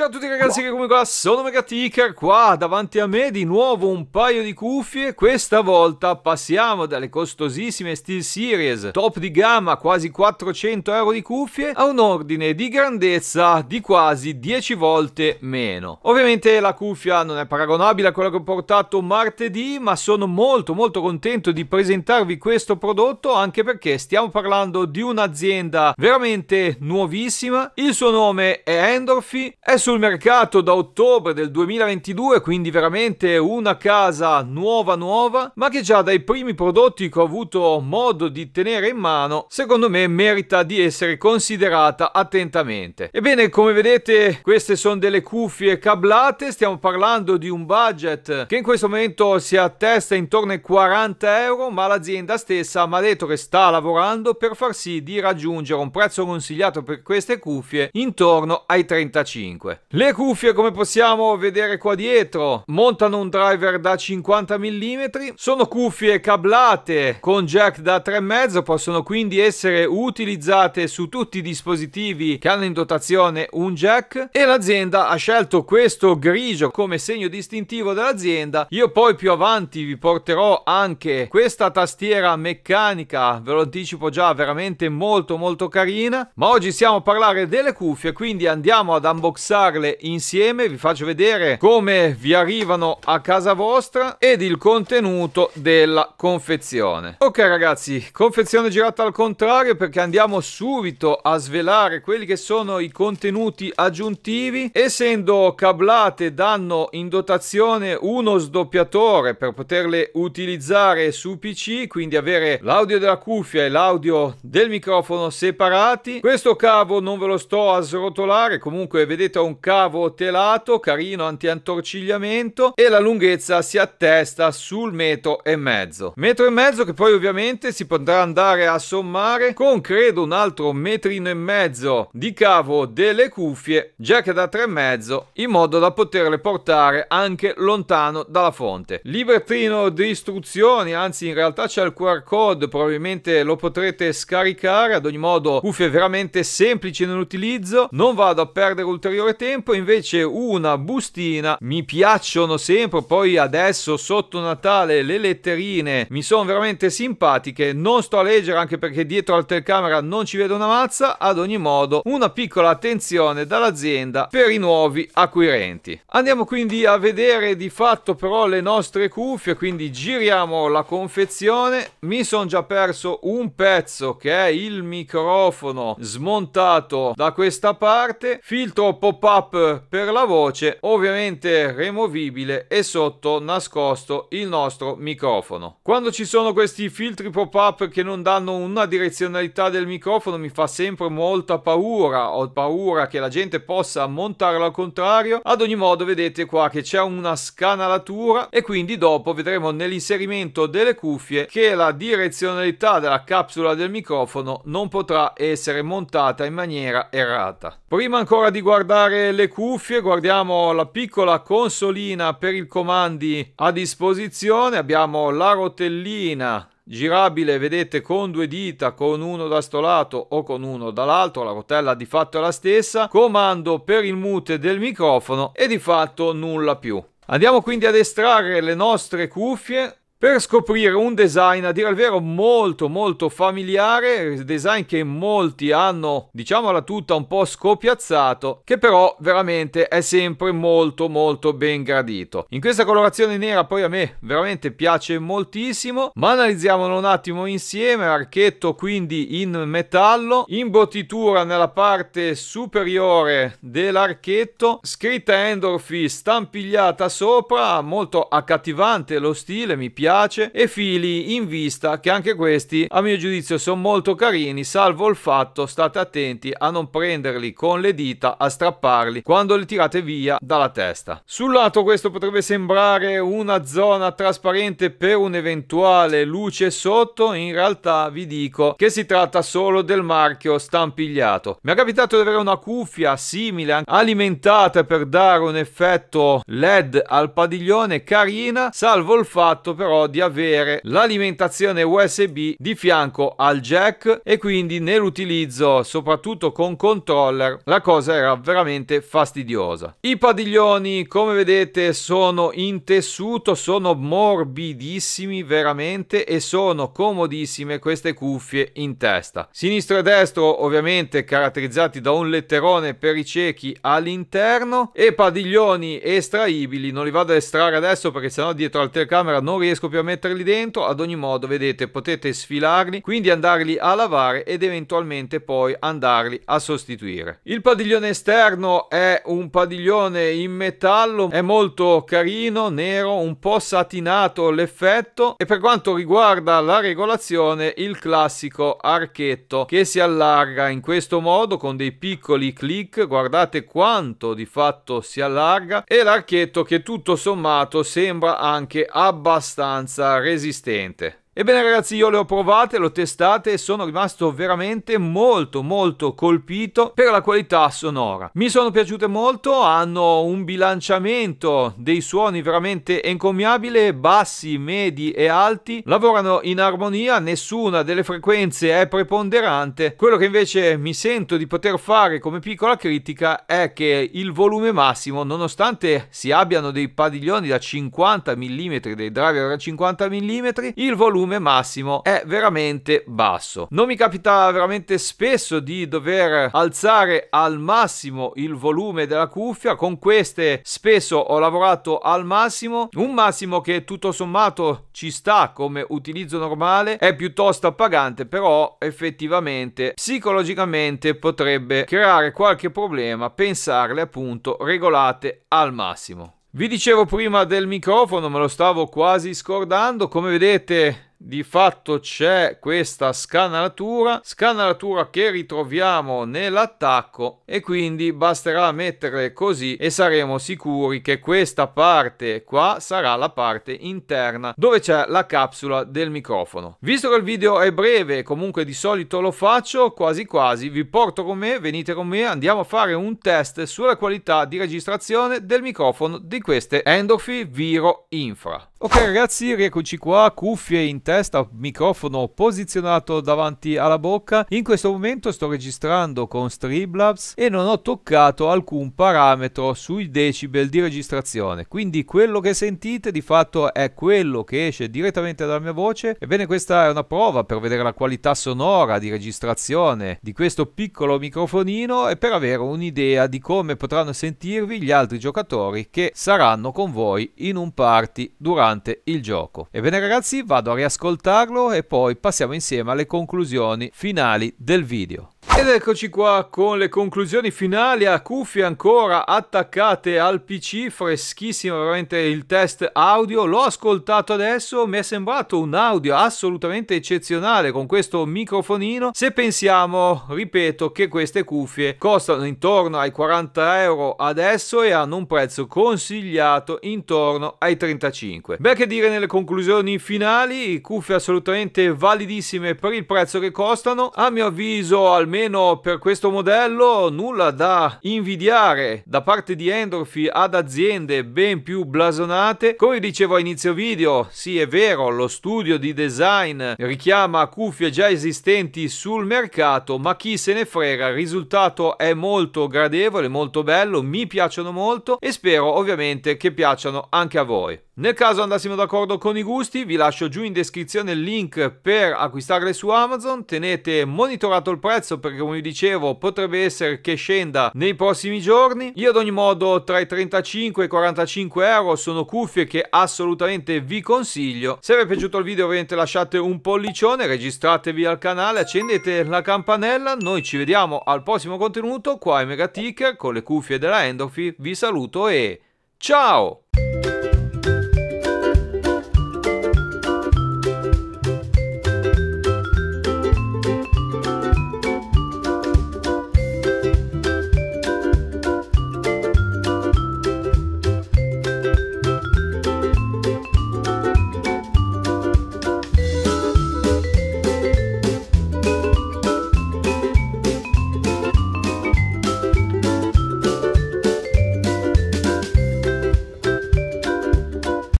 Ciao a tutti ragazzi che come qua sono Megatica qua davanti a me di nuovo un paio di cuffie questa volta passiamo dalle costosissime Steel Series top di gamma quasi 400 euro di cuffie a un ordine di grandezza di quasi 10 volte meno ovviamente la cuffia non è paragonabile a quella che ho portato martedì ma sono molto molto contento di presentarvi questo prodotto anche perché stiamo parlando di un'azienda veramente nuovissima il suo nome è Endorphy è su sul mercato da ottobre del 2022, quindi veramente una casa nuova nuova, ma che già dai primi prodotti che ho avuto modo di tenere in mano, secondo me merita di essere considerata attentamente. Ebbene, come vedete, queste sono delle cuffie cablate, stiamo parlando di un budget che in questo momento si attesta intorno ai 40 euro, ma l'azienda stessa mi ha detto che sta lavorando per far sì di raggiungere un prezzo consigliato per queste cuffie intorno ai 35. Le cuffie, come possiamo vedere qua dietro, montano un driver da 50 mm. Sono cuffie cablate con jack da 3,5, possono quindi essere utilizzate su tutti i dispositivi che hanno in dotazione un jack. E l'azienda ha scelto questo grigio come segno distintivo dell'azienda. Io poi più avanti vi porterò anche questa tastiera meccanica, ve lo anticipo già, veramente molto molto carina. Ma oggi siamo a parlare delle cuffie, quindi andiamo ad unboxare ascoltarle insieme, vi faccio vedere come vi arrivano a casa vostra ed il contenuto della confezione. Ok ragazzi, confezione girata al contrario perché andiamo subito a svelare quelli che sono i contenuti aggiuntivi. Essendo cablate danno in dotazione uno sdoppiatore per poterle utilizzare su PC, quindi avere l'audio della cuffia e l'audio del microfono separati. Questo cavo non ve lo sto a srotolare, comunque vedete un con cavo telato, carino anti-antorcigliamento e la lunghezza si attesta sul metro e mezzo. Metro e mezzo che poi ovviamente si potrà andare a sommare con credo un altro metrino e mezzo di cavo delle cuffie, già che da tre e mezzo, in modo da poterle portare anche lontano dalla fonte. Librettino di istruzioni, anzi in realtà c'è il QR code, probabilmente lo potrete scaricare, ad ogni modo cuffie veramente semplici nell'utilizzo, non vado a perdere ulteriore tempo invece una bustina mi piacciono sempre, poi adesso sotto Natale le letterine mi sono veramente simpatiche, non sto a leggere anche perché dietro al telecamera non ci vedo una mazza, ad ogni modo una piccola attenzione dall'azienda per i nuovi acquirenti. Andiamo quindi a vedere di fatto però le nostre cuffie, quindi giriamo la confezione, mi sono già perso un pezzo che è il microfono smontato da questa parte, filtro pop swap per la voce ovviamente removibile e sotto nascosto il nostro microfono. Quando ci sono questi filtri pop-up che non danno una direzionalità del microfono mi fa sempre molta paura, ho paura che la gente possa montarlo al contrario. Ad ogni modo vedete qua che c'è una scanalatura e quindi dopo vedremo nell'inserimento delle cuffie che la direzionalità della capsula del microfono non potrà essere montata in maniera errata. Prima ancora di guardare le cuffie guardiamo la piccola consolina per i comandi a disposizione, abbiamo la rotellina girabile vedete con due dita con uno da sto lato o con uno dall'altro la rotella di fatto è la stessa comando per il mute del microfono e di fatto nulla più andiamo quindi ad estrarre le nostre cuffie per scoprire un design a dire il vero molto molto familiare, design che molti hanno diciamola tutta un po' scopiazzato, che però veramente è sempre molto molto ben gradito. In questa colorazione nera poi a me veramente piace moltissimo, ma analizziamolo un attimo insieme, archetto quindi in metallo, imbottitura nella parte superiore dell'archetto, scritta Endorphy stampigliata sopra, molto accattivante lo stile, mi piace piace e fili in vista che anche questi a mio giudizio sono molto carini salvo il fatto state attenti a non prenderli con le dita a strapparli quando li tirate via dalla testa sul lato questo potrebbe sembrare una zona trasparente per un'eventuale luce sotto in realtà vi dico che si tratta solo del marchio stampigliato mi è capitato di avere una cuffia simile alimentata per dare un effetto led al padiglione carina salvo il fatto però di avere l'alimentazione USB di fianco al jack e quindi nell'utilizzo soprattutto con controller la cosa era veramente fastidiosa. I padiglioni come vedete sono in tessuto, sono morbidissimi veramente e sono comodissime queste cuffie in testa. Sinistro e destro ovviamente caratterizzati da un letterone per i ciechi all'interno e padiglioni estraibili, non li vado a estrarre adesso perché sennò dietro al telecamera non riesco a metterli dentro, ad ogni modo vedete potete sfilarli, quindi andarli a lavare ed eventualmente poi andarli a sostituire. Il padiglione esterno è un padiglione in metallo, è molto carino, nero, un po' satinato l'effetto e per quanto riguarda la regolazione il classico archetto che si allarga in questo modo con dei piccoli clic, guardate quanto di fatto si allarga e l'archetto che tutto sommato sembra anche abbastanza abbastanza resistente. Ebbene ragazzi io le ho provate, le ho testate e sono rimasto veramente molto molto colpito per la qualità sonora. Mi sono piaciute molto, hanno un bilanciamento dei suoni veramente encomiabile, bassi, medi e alti, lavorano in armonia, nessuna delle frequenze è preponderante. Quello che invece mi sento di poter fare come piccola critica è che il volume massimo, nonostante si abbiano dei padiglioni da 50 mm, dei driver da 50 mm, il volume volume massimo è veramente basso. Non mi capita veramente spesso di dover alzare al massimo il volume della cuffia, con queste spesso ho lavorato al massimo, un massimo che tutto sommato ci sta come utilizzo normale, è piuttosto appagante, però effettivamente psicologicamente potrebbe creare qualche problema pensarle appunto regolate al massimo. Vi dicevo prima del microfono, me lo stavo quasi scordando, come vedete di fatto c'è questa scanalatura, scanalatura che ritroviamo nell'attacco e quindi basterà mettere così e saremo sicuri che questa parte qua sarà la parte interna dove c'è la capsula del microfono. Visto che il video è breve, comunque di solito lo faccio, quasi quasi vi porto con me, venite con me, andiamo a fare un test sulla qualità di registrazione del microfono di queste Endorphy Viro Infra. Ok ragazzi, rieccoci qua, cuffie interne testa, microfono posizionato davanti alla bocca. In questo momento sto registrando con Striblabs e non ho toccato alcun parametro sui decibel di registrazione. Quindi quello che sentite di fatto è quello che esce direttamente dalla mia voce. Ebbene questa è una prova per vedere la qualità sonora di registrazione di questo piccolo microfonino e per avere un'idea di come potranno sentirvi gli altri giocatori che saranno con voi in un party durante il gioco. Ebbene ragazzi vado a riascoltare ascoltarlo e poi passiamo insieme alle conclusioni finali del video. Ed eccoci qua con le conclusioni finali a cuffie ancora attaccate al PC, freschissimo veramente il test audio, l'ho ascoltato adesso, mi è sembrato un audio assolutamente eccezionale con questo microfonino, se pensiamo, ripeto, che queste cuffie costano intorno ai 40 euro adesso e hanno un prezzo consigliato intorno ai 35. Beh che dire nelle conclusioni finali, cuffie assolutamente validissime per il prezzo che costano, a mio avviso almeno almeno per questo modello nulla da invidiare da parte di Endorfi ad aziende ben più blasonate. Come dicevo a inizio video, sì è vero, lo studio di design richiama cuffie già esistenti sul mercato, ma chi se ne frega, il risultato è molto gradevole, molto bello, mi piacciono molto e spero ovviamente che piacciono anche a voi. Nel caso andassimo d'accordo con i gusti, vi lascio giù in descrizione il link per acquistarle su Amazon. Tenete monitorato il prezzo perché, come vi dicevo, potrebbe essere che scenda nei prossimi giorni. Io, ad ogni modo, tra i 35 e i 45 euro sono cuffie che assolutamente vi consiglio. Se vi è piaciuto il video, ovviamente lasciate un pollicione, registratevi al canale, accendete la campanella. Noi ci vediamo al prossimo contenuto. Qua è Mega Ticker con le cuffie della Endorphy. Vi saluto e ciao!